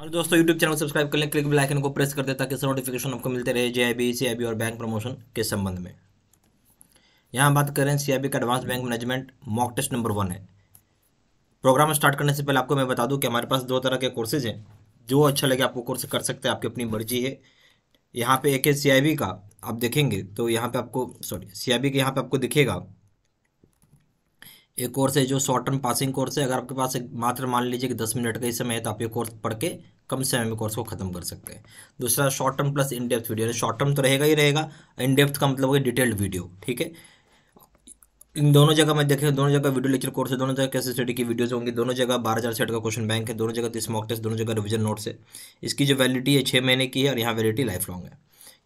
और दोस्तों YouTube channel subscribe कर लें क्लिक बेल आइकन को प्रेस कर दें ताकि नोटिफिकेशन आपको मिलते रहे जे आई और बैंक प्रमोशन के संबंध में यहाँ बात करें सी का advance bank management mock test number one है प्रोग्राम स्टार्ट करने से पहले आपको मैं बता दूँ कि हमारे पास दो तरह के कोर्सेज हैं जो अच्छा लगे आपको कोर्स कर सकते हैं आपकी अपनी मर्जी है यहाँ पे एक है सी का आप देखेंगे तो यहाँ पे आपको सॉरी सी के यहाँ पे आपको दिखेगा एक कोर्स है जो शॉर्ट टर्म पासिंग कोर्स है अगर आपके पास एक मात्र मान लीजिए कि दस मिनट का ही समय है तो आप ये कोर्स पढ़ के कम समय में कोर्स को खत्म कर सकते हैं दूसरा short term plus in depth video short term तो रहेगा ही रहेगा इन डेप्थ का मतलब होगा डिटेल्ड वीडियो ठीक है इन दोनों जगह मैं देखें दोनों जगह वीडियो लेक्चर कोर्स है दोनों जगह कैसे स्टडी की वीडियोज होंगी दोनों जगह बारह हज़ार सेट का क्वेश्चन बैंक है दोनों जगह तीस मॉक टेस्ट दोनों जगह रिविजन नोट्स है इसकी जो वैलिडिटी है छः महीने की है और यहाँ वैलिडिटी लाइफ लॉन्ग है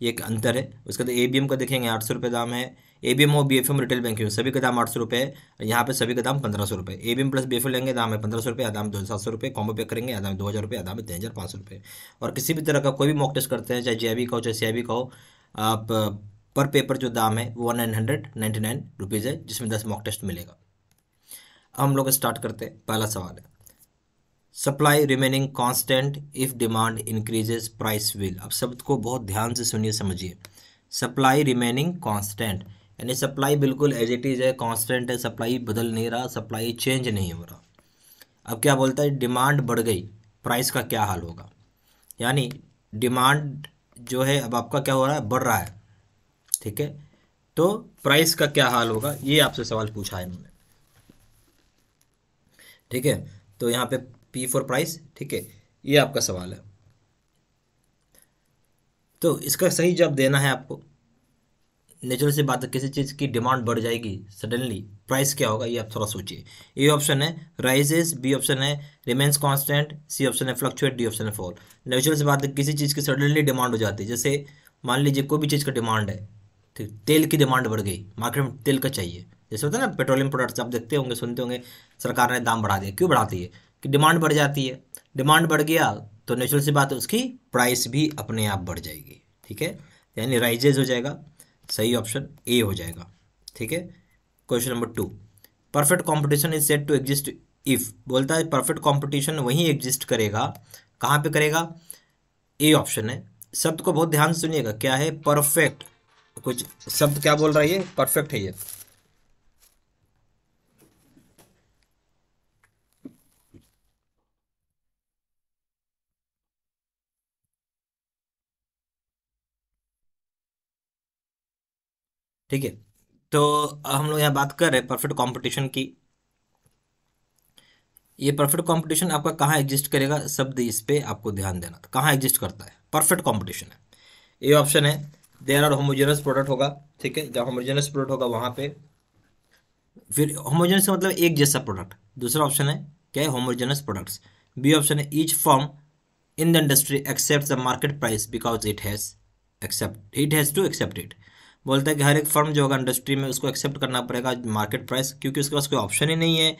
ये एक अंतर है उसके बाद ए बी एम का देखेंगे आठ सौ रुपये दाम है ए बी एम और B F M retail banking सभी का दाम आठ सौ रुपये है यहाँ पे सभी का दाम पंद्रह सौ रुपये A B M plus B F लेंगे दाम है पंद्रह सौ रुपये आदम दो सात सौ रुपये कॉम्बो पे करेंगे आदाम दो हज़ार रुपये आदम तीन हज़ार पाँच सौ रुपये और किसी भी तरह का कोई भी मॉक टेस्ट करते हैं चाहे जे बी का हो चाहे सी आई का हो आप पर पेपर जो दाम है वो nine hundred ninety nine rupees है जिसमें दस मॉक टेस्ट मिलेगा हम लोग स्टार्ट करते हैं पहला सवाल है supply remaining constant if demand increases price will अब शब्द को बहुत ध्यान से सुनिए समझिए सप्लाई रिमेनिंग कॉन्स्टेंट यानी सप्लाई बिल्कुल एज इट इज़ है कॉन्स्टेंट है सप्लाई बदल नहीं रहा सप्लाई चेंज नहीं हो रहा अब क्या बोलता है डिमांड बढ़ गई प्राइस का क्या हाल होगा यानी डिमांड जो है अब आपका क्या हो रहा है बढ़ रहा है ठीक है तो प्राइस का क्या हाल होगा ये आपसे सवाल पूछा है इन्होंने ठीक है तो यहाँ पे पी फॉर प्राइस ठीक है ये आपका सवाल है तो इसका सही जवाब देना है आपको नेचुरल से बात है किसी चीज़ की डिमांड बढ़ जाएगी सडनली प्राइस क्या होगा ये आप थोड़ा सोचिए ए ऑप्शन है राइजेस बी ऑप्शन है रिमेंस कांस्टेंट सी ऑप्शन है फ्लक्चुएट डी ऑप्शन है फॉल नेचुरल से बात है किसी चीज़ की सडनली डिमांड हो जाती है जैसे मान लीजिए कोई भी चीज़ का डिमांड है ठीक तेल की डिमांड बढ़ गई मार्केट में तेल का चाहिए जैसे होता है ना पेट्रोलियम प्रोडक्ट्स आप देखते होंगे सुनते होंगे सरकार ने दाम बढ़ा दिया क्यों बढ़ाती है कि डिमांड बढ़ जाती है डिमांड बढ़ गया तो नेचुरल सी बात है उसकी प्राइस भी अपने आप बढ़ जाएगी ठीक है यानी राइजेज हो जाएगा सही ऑप्शन ए हो जाएगा ठीक है question number two perfect competition is said to exist if बोलता है परफेक्ट कॉम्पिटिशन वहीं एग्जिस्ट करेगा कहाँ पर करेगा ए ऑप्शन है शब्द को बहुत ध्यान सुनिएगा क्या है परफेक्ट कुछ शब्द क्या बोल रहा है ये परफेक्ट है ये ठीक है तो हम लोग यहाँ बात कर रहे हैं परफेक्ट कॉम्पिटिशन की ये परफेक्ट कंपटीशन आपका कहाँ एग्जिस्ट करेगा शब्द इस पर आपको ध्यान देना था कहाँ एग्जिस्ट करता है परफेक्ट कंपटीशन है ये ऑप्शन है देर आर होमोजेनस प्रोडक्ट होगा ठीक है जब होमोजेनस प्रोडक्ट होगा वहाँ पे फिर होमोजेनस मतलब एक जैसा प्रोडक्ट दूसरा ऑप्शन है क्या है होमोजेनस प्रोडक्ट्स बी ऑप्शन है each firm in the industry accept the market price because it has accept it has to accept it बोलता है कि हर एक फर्म जो होगा इंडस्ट्री में उसको एक्सेप्ट करना पड़ेगा मार्केट प्राइस क्योंकि उसके पास कोई ऑप्शन ही नहीं है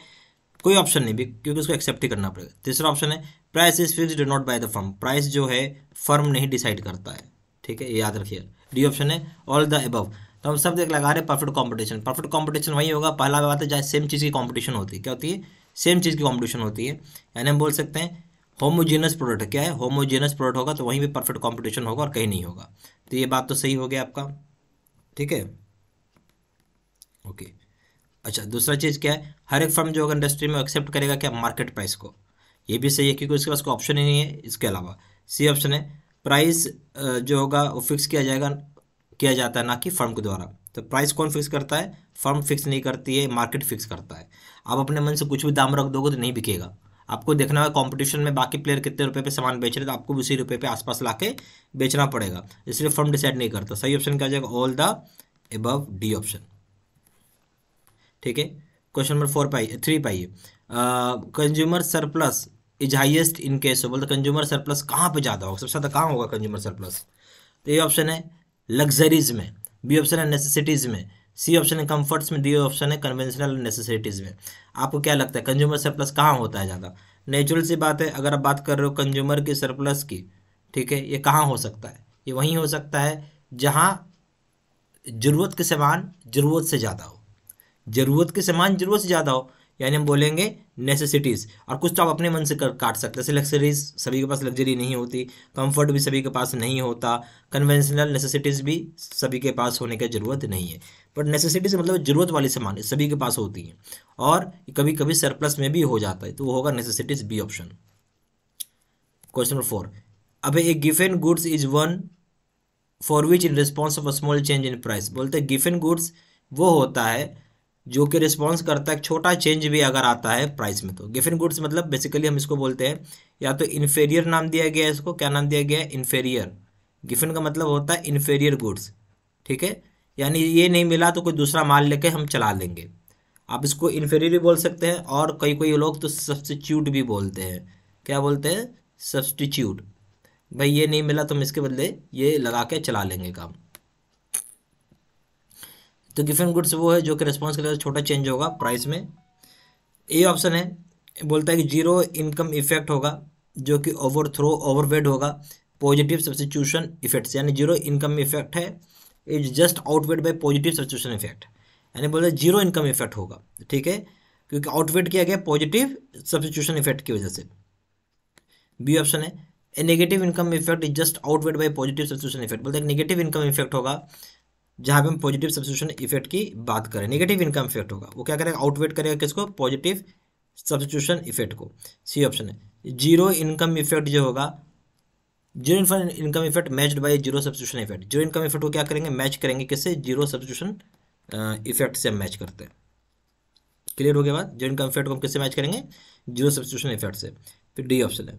कोई ऑप्शन नहीं भी क्योंकि उसको एक्सेप्ट ही करना पड़ेगा तीसरा ऑप्शन है price is fixed not by the firm price जो है फर्म नहीं डिसाइड करता है ठीक है याद रखिए डी ऑप्शन है ऑल द एबव तो हम सब देख लगा रहे परफेक्ट कॉम्पिटिशन परफेक्ट कॉम्पिटिशन वही होगा पहला बात है जहाँ सेम चीज़ की कॉम्पिटिशन होती है क्या होती है सेम चीज़ की कॉम्पिटिशन होती है यानी हम बोल सकते हैं होमोजेनस प्रोडक्ट क्या है होमोजेनस प्रोडक्ट होगा तो वहीं भी परफेक्ट कॉम्पिटिशन होगा और कहीं नहीं होगा तो ये बात तो सही हो गया आपका ठीक है ओके अच्छा दूसरा चीज़ क्या है हर एक फर्म जो होगा इंडस्ट्री में एक्सेप्ट करेगा क्या मार्केट प्राइस को ये भी सही है क्योंकि उसके पास कोई ऑप्शन ही नहीं है इसके अलावा सी ऑप्शन है प्राइस जो होगा वो फिक्स किया जाएगा किया जाता है ना कि फर्म के द्वारा तो प्राइस कौन फिक्स करता है फर्म फिक्स नहीं करती है मार्केट फिक्स करता है आप अपने मन से कुछ भी दाम रख दोगे तो नहीं बिकेगा आपको देखना होगा कंपटीशन में बाकी प्लेयर कितने रुपए पे सामान बेच रहे तो आपको उसी रुपए पे आसपास ला के बेचना पड़ेगा इसलिए फर्म डिसाइड नहीं करता सही ऑप्शन क्या जाएगा all the above D option ठीक है क्वेश्चन नंबर फोर पाइए थ्री पाइए consumer surplus is highest in case of बोलते कंज्यूमर सरप्लस कहाँ पर ज़्यादा होगा सबसे ज़्यादा कहाँ होगा कंज्यूमर सरप्लस तो ये ऑप्शन है लग्जरीज में बी ऑप्शन है नेसेसिटीज़ में सी ऑप्शन है कंफर्ट्स में डी ऑप्शन है कन्वेंशनल नेसेसिटीज़ में आपको क्या लगता है कंज्यूमर सरप्लस कहाँ होता है ज़्यादा नेचुरल सी बात है अगर आप बात कर रहे हो कंज्यूमर की सरप्लस की ठीक है ये कहाँ हो सकता है ये वहीं हो सकता है जहाँ ज़रूरत के सामान ज़रूरत से ज़्यादा हो ज़रूरत के सामान ज़रूरत से ज़्यादा हो यानी हम बोलेंगे नेसेसिटीज़ और कुछ तो आप अपने मन से कर काट सकते हैं जैसे लग्जरीज सभी के पास लग्जरी नहीं होती कंफर्ट भी सभी के पास नहीं होता कन्वेंशनल नेसेसिटीज़ भी सभी के पास होने की ज़रूरत नहीं है बट नेसेसिटीज़ मतलब ज़रूरत वाली सामान सभी के पास होती हैं और कभी कभी सरप्लस में भी हो जाता है तो वो होगा necessities B option question number four अब a Giffen goods is one for which in response of a small change in price बोलते गिफेन गुड्स वो होता है जो कि रिस्पॉन्स करता है छोटा चेंज भी अगर आता है प्राइस में तो गिफिन गुड्स मतलब बेसिकली हम इसको बोलते हैं या तो इन्फेरियर नाम दिया गया है इसको क्या नाम दिया गया है इन्फेरियर गिफिन का मतलब होता है इन्फेरियर गुड्स ठीक है यानी ये नहीं मिला तो कोई दूसरा माल लेके हम चला लेंगे आप इसको इन्फेरियर भी बोल सकते हैं और कई कोई लोग तो सब्सटीट्यूट भी बोलते हैं क्या बोलते हैं सब्सटीट्यूट भाई ये नहीं मिला तो हम इसके बदले ये लगा के चला लेंगे काम तो गिफन गुड्स वो है जो कि रिस्पॉन्स करेगा छोटा चेंज होगा प्राइस में ए ऑप्शन है बोलता है कि जीरो इनकम इफेक्ट होगा जो कि ओवर थ्रो ओवरवेड होगा पॉजिटिव सब्सिट्यूशन इफेक्ट्स यानी जीरो इनकम इफेक्ट है is just outweighed by positive substitution effect यानी बोलते जीरो इनकम इफेक्ट होगा ठीक है क्योंकि आउटवेट किया गया पॉजिटिव सब्सिट्यूशन इफेक्ट की वजह से बी ऑप्शन है a negative income effect is just outweighed by positive substitution effect बोलते हैं नेगेटिव इनकम इफेक्ट होगा जहां पे हम पॉजिटिव सब्सिट्यूशन इफेक्ट की बात करें नेगेटिव इनकम इफेक्ट होगा वो क्या करेगा आउटवेट करेगा किसको पॉजिटिव सब्सिट्यूशन इफेक्ट को सी ऑप्शन है जीरो इनकम इफेक्ट जो होगा zero income effect matched by zero substitution effect zero income effect को क्या करेंगे मैच करेंगे किससे जीरो सब्सिट्यूशन इफेक्ट से हम मैच करते हैं क्लियर हो गया बात जीरो इनकम इफेक्ट को हम किससे मैच करेंगे जीरो सब्सिट्यूशन इफेक्ट से फिर डी ऑप्शन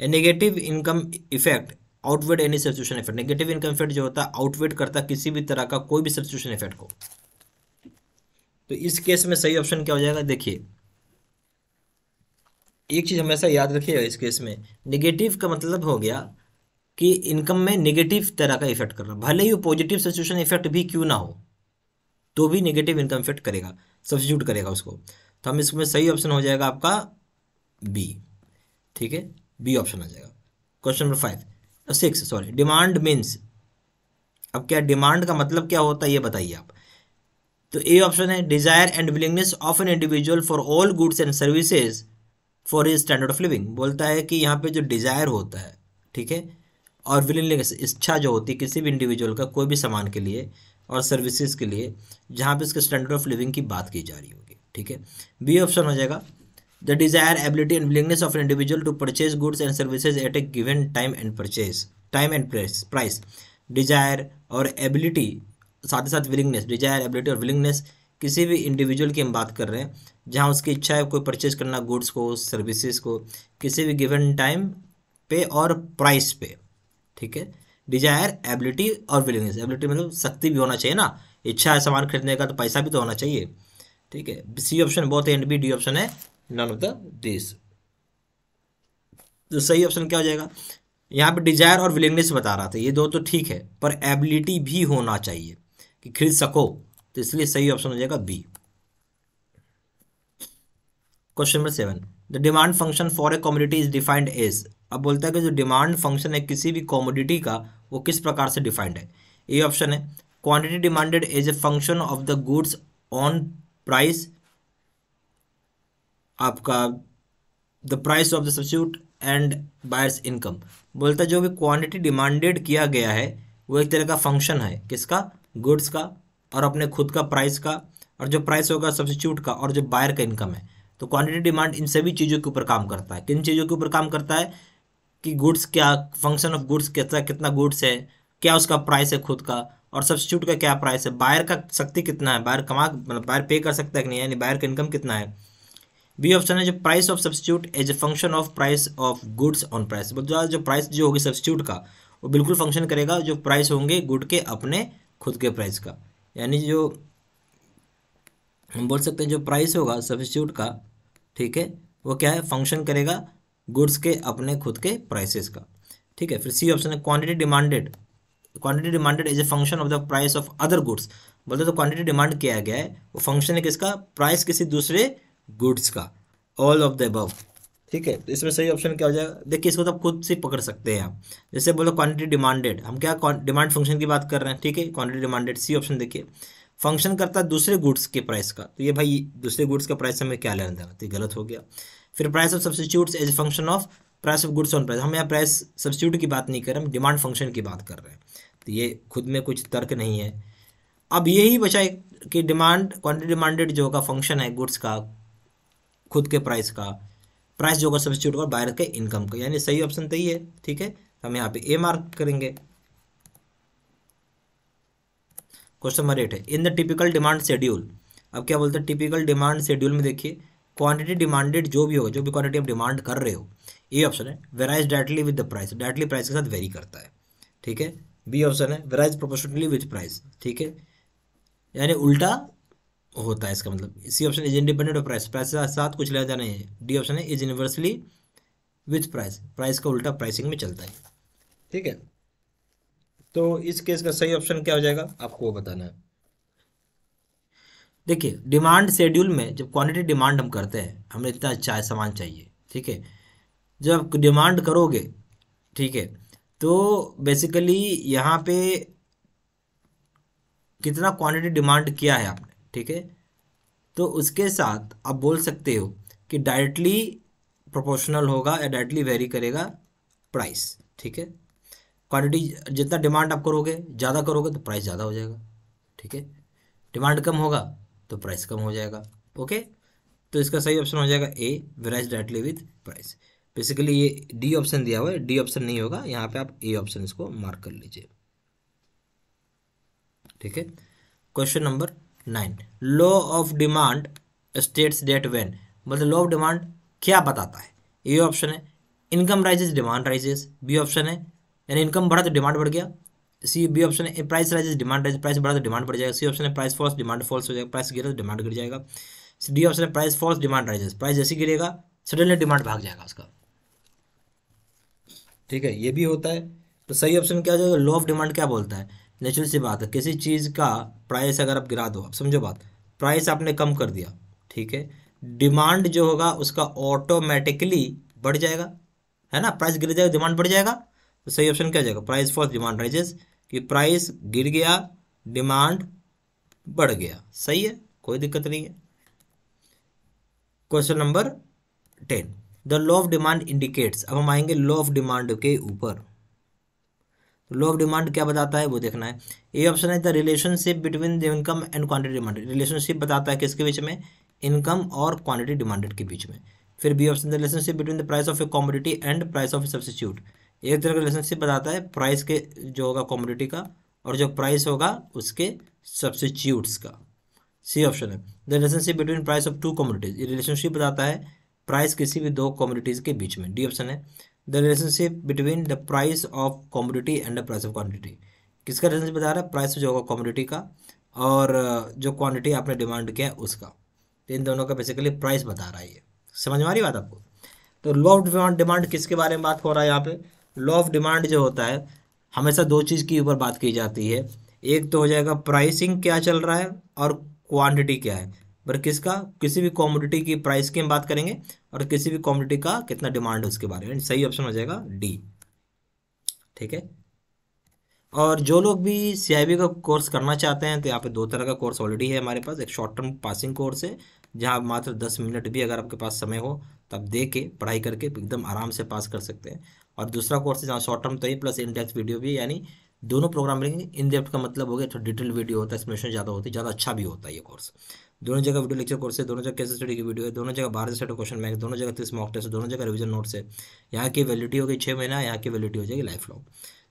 है negative income effect outweighed any substitution effect negative income effect जो होता है आउटवेट करता है किसी भी तरह का कोई भी सब्सिट्यूशन इफेक्ट को तो इस केस में सही ऑप्शन क्या हो जाएगा देखिए एक चीज़ हमेशा याद रखिएगा इस केस में निगेटिव का मतलब हो गया कि इनकम में निगेटिव तरह का इफेक्ट कर रहा भले ही वो पॉजिटिव सब्सिट्यूशन इफेक्ट भी क्यों ना हो तो भी निगेटिव इनकम इफेक्ट करेगा सब्सिट्यूट करेगा उसको तो हम इसमें सही ऑप्शन हो जाएगा आपका बी ठीक है बी ऑप्शन आ जाएगा question number five six sorry demand means अब क्या डिमांड का मतलब क्या होता है ये बताइए आप तो ए ऑप्शन है desire and willingness of an individual for all goods and services for his standard of living बोलता है कि यहाँ पे जो डिजायर होता है ठीक है और विलिंगनेस इच्छा जो होती है किसी भी इंडिविजुअल का कोई भी सामान के लिए और सर्विसेज के लिए जहाँ पे इसके स्टैंडर्ड ऑफ लिविंग की बात की जा रही होगी ठीक है बी ऑप्शन हो जाएगा the desire ability and willingness of an individual to purchase goods and services at a given time and purchase time and price price desire और ability साथ ही साथ willingness desire ability और willingness किसी भी individual की हम बात कर रहे हैं जहाँ उसकी इच्छा है कोई परचेज करना गुड्स को सर्विसेज को किसी भी गिवन टाइम पे और प्राइस पे ठीक है डिजायर एबिलिटी और विलिंगनेस एबिलिटी मतलब शक्ति भी होना चाहिए ना इच्छा है सामान खरीदने का तो पैसा भी तो होना चाहिए ठीक है सी ऑप्शन बहुत है एंड बी डी ऑप्शन है नन ऑफ द दिस तो सही ऑप्शन क्या हो जाएगा यहाँ पे डिजायर और विलिंगनेस बता रहा था ये दो तो ठीक है पर एबिलिटी भी होना चाहिए कि खरीद सको तो इसलिए सही ऑप्शन हो जाएगा B question number seven the demand function for a commodity is defined as अब बोलता है कि जो डिमांड फंक्शन है किसी भी कॉमोडिटी का वो किस प्रकार से डिफाइंड है ये ऑप्शन है quantity demanded as a function of the goods on price आपका the price of the substitute and buyer's income बोलता जो भी क्वांटिटी डिमांडेड किया गया है वो एक तरह का फंक्शन है किसका गुड्स का और अपने खुद का प्राइस का और जो प्राइस होगा सब्सिट्यूट का और जो बायर का इनकम है तो क्वांटिटी डिमांड इन सभी चीज़ों के ऊपर काम करता है किन चीज़ों के ऊपर काम करता है कि गुड्स क्या फंक्शन ऑफ गुड्स कितना कितना गुड्स है क्या उसका प्राइस है खुद का और सब्सिट्यूट का क्या प्राइस है बायर का शक्ति कितना है बायर कमा मतलब बायर पे कर सकता है कि नहीं यानी बायर का इनकम कितना है बी ऑप्शन है जो price of substitute as a function of price of goods on price मतलब जो प्राइस जो होगी सब्सिट्यूट का वो बिल्कुल फंक्शन करेगा जो प्राइस होंगे गुड के अपने खुद के प्राइस का यानी जो हम बोल सकते हैं जो प्राइस होगा सब्सिट्यूट का ठीक है वो क्या है फंक्शन करेगा गुड्स के अपने खुद के प्राइसेस का ठीक है फिर सी ऑप्शन है quantity demanded quantity demanded as a function of the price of other goods बोलते तो क्वांटिटी डिमांड किया गया है वो फंक्शन है किसका प्राइस किसी दूसरे गुड्स का ऑल ऑफ द अबव ठीक है तो इसमें सही ऑप्शन क्या हो जाएगा देखिए इसको तो आप खुद से पकड़ सकते हैं आप जैसे बोलो क्वांटिटी डिमांडेड हम क्या डिमांड फंक्शन की बात कर रहे हैं ठीक है क्वांटिटी डिमांडेड सी ऑप्शन देखिए फंक्शन करता है दूसरे गुड्स के प्राइस का तो ये भाई दूसरे गुड्स का प्राइस हमें क्या लेना देना तो गलत हो गया फिर price of substitute as function of price of goods on price हम यहाँ प्राइस सब्सिट्यूट की बात नहीं कर रहे हम डिमांड फंक्शन की बात कर रहे हैं तो ये खुद में कुछ तर्क नहीं है अब यही बचा कि डिमांड क्वान्टिटी डिमांडेड जो होगा फंक्शन है गुड्स का खुद के प्राइस का प्राइस जो होगा सब्सिट्यूट होगा बायर के इनकम का यानी सही ऑप्शन तो ही है ठीक है तो हम यहाँ पे ए मार्क करेंगे क्वेश्चन नंबर एट है in the typical demand schedule अब क्या बोलते हैं टिपिकल डिमांड शेड्यूल में देखिए क्वांटिटी डिमांडेड जो भी होगा जो भी क्वांटिटी आप डिमांड कर रहे हो ए ऑप्शन है varies directly with the price directly price के साथ वेरी करता है ठीक है बी ऑप्शन है वेराइज प्रोपोर्शनली विद प्राइस ठीक है यानी उल्टा होता है इसका मतलब C option is independent of price price के साथ कुछ ले जाना है डी ऑप्शन है is universally with price price का उल्टा प्राइसिंग में चलता है ठीक है तो इस केस का सही ऑप्शन क्या हो जाएगा आपको वो बताना है देखिए डिमांड शेड्यूल में जब क्वांटिटी डिमांड हम करते हैं हमें इतना चाय अच्छा सामान चाहिए ठीक है जब आप डिमांड करोगे ठीक है तो बेसिकली यहाँ पे कितना क्वांटिटी डिमांड किया है आपने ठीक है तो उसके साथ आप बोल सकते हो कि डायरेक्टली प्रोपोर्शनल होगा या डायरेक्टली वेरी करेगा प्राइस ठीक है क्वांटिटी जितना डिमांड आप करोगे ज़्यादा करोगे तो प्राइस ज़्यादा हो जाएगा ठीक है डिमांड कम होगा तो प्राइस कम हो जाएगा ओके तो इसका सही ऑप्शन हो जाएगा A varies directly with price basically ये डी ऑप्शन दिया हुआ है डी ऑप्शन नहीं होगा यहाँ पे आप ए ऑप्शन इसको मार्क कर लीजिए ठीक है question number nine law of demand states that when मतलब लॉ ऑफ डिमांड क्या बताता है ए ऑप्शन है income rises demand rises B option है यानी इनकम बढ़ा तो डिमांड बढ़ गया सी बी ऑप्शन है price rises demand rise price बढ़ा तो डिमांड बढ़ जाएगा सी ऑप्शन है प्राइस फॉल्स डिमांड फॉल्स हो जाएगा प्राइस गिरा तो डिमांड गिर जाएगा डी ऑप्शन है price falls demand rises price जैसे गिरेगा सडनली डिमांड भाग जाएगा उसका ठीक है ये भी होता है तो सही ऑप्शन क्या हो जाएगा लो ऑफ डिमांड क्या बोलता है नेचुरल सी बात है किसी चीज़ का प्राइस अगर आप गिरा दो आप समझो बात प्राइस आपने कम कर दिया ठीक है डिमांड जो होगा उसका ऑटोमेटिकली बढ़ जाएगा है ना प्राइस गिर जाएगा डिमांड बढ़ जाएगा तो सही ऑप्शन क्या जाएगा प्राइस फॉर डिमांड राइजेस कि प्राइस गिर गया डिमांड बढ़ गया सही है कोई दिक्कत नहीं है question number ten the law of demand indicates अब हम आएंगे लॉ ऑफ डिमांड के ऊपर तो लो ऑफ डिमांड क्या बताता है वो देखना है ए ऑप्शन है the relationship between the income and quantity demanded relationship बताता है किसके बीच में इनकम और क्वांटिटी डिमांडेड के बीच में फिर B option the relationship between the price of a commodity and price of a substitute एक तरह का रिलेशनशिप बताता है प्राइस के जो होगा कॉमोडिटी का और जो प्राइस होगा उसके सब्सिट्यूट्स का सी ऑप्शन है the relationship between price of two commodities relationship बताता है प्राइस किसी भी दो कॉमोडिटीज़ के बीच में डी ऑप्शन है the relationship between the price of commodity and the price of quantity किसका रिलेशनशिप बता रहा है प्राइस जो होगा कॉमोडिटी का और जो क्वान्टिटी आपने डिमांड किया है उसका तो इन दोनों का बेसिकली प्राइस बता रहा है ये समझ में आ रही बात आपको तो लॉ ऑफ डिमांड डिमांड किसके बारे में बात हो रहा है यहाँ पे लॉ ऑफ डिमांड जो होता है हमेशा दो चीज़ के ऊपर बात की जाती है एक तो हो जाएगा प्राइसिंग क्या चल रहा है और क्वांटिटी क्या है पर किसका किसी भी कॉमोडिटी की प्राइस की हम बात करेंगे और किसी भी कॉमोडिटी का कितना डिमांड है उसके बारे में सही ऑप्शन हो जाएगा डी ठीक है और जो लोग भी सी का कोर्स करना चाहते हैं तो यहाँ पे दो तरह का कोर्स ऑलरेडी है हमारे पास एक शॉर्ट टर्म पासिंग कोर्स है जहाँ मात्र दस मिनट भी अगर आपके पास समय हो तब तो दे के पढ़ाई करके एकदम आराम से पास कर सकते हैं और दूसरा कोर्स है जहाँ शॉर्ट टर्म तो ही प्लस इन डेप्थ वीडियो भी यानी दोनों प्रोग्राम मिलेंगे इन डेप्थ का मतलब हो गया थोड़ा डिटेल वीडियो होता है एक्सप्लेनेशन ज़्यादा होती है ज़्यादा अच्छा भी होता है ये कोर्स दोनों जगह वीडियो लेक्चर कोर्स है दोनों जगह कैसे स्टडी की वीडियो है दोनों जगह बारह सेट क्वेश्चन बैंक दोनों जगह तीस मॉक टेस्ट दोनों जगह रिविजन नोट्स है यहाँ की वैलिडिटी होगी छः महीना यहाँ की वैलिडिटी हो जाएगी लाइफ लॉन्ग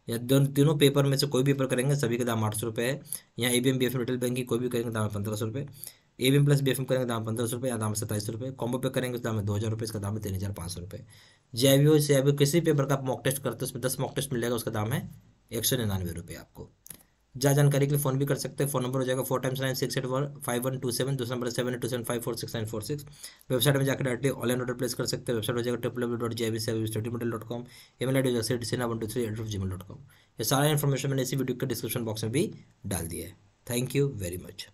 या दोनों तीनों पेपर में से कोई भी पेपर करेंगे सभी का दाम आठ सौ रुपये है या A B M B F retail की कोई भी करेंगे दाम पंद्रह सौ रुपये A B M plus B F M करेंगे दाम पंद्रह सौ रुपये या दाम सत्ताईस रुपये कॉम्बो पे करेंगे उस दाम में दो हज़ार रुपये इसका दाम है तीन हज़ार पाँच सौ रुपये जे आई वी हो से आई किसी पेपर का आप मॉक टेस्ट करते हो उसमें दस मॉक टेस्ट मिलेगा उसका दाम है एक सौ निन्यानवे रुपये आपको ज्यादा जानकारी के लिए फोन भी कर सकते हैं फोन नंबर हो जाएगा four times nine six eight one five one two seven दूसरा number seven eight two seven five four six nine four six website में जाकर डायरेक्टली ऑनलाइन ऑर्डर प्लेस कर सकते हैं वेबसाइट हो जाएगा W W dot J B service study model dot com email ID से one two three eight gmail dot com ये सारा इन्फॉर्मेशन मैंने इसी वीडियो के डिस्क्रिप्शन बॉक्स में भी डाल दिया है थैंक यू वेरी मच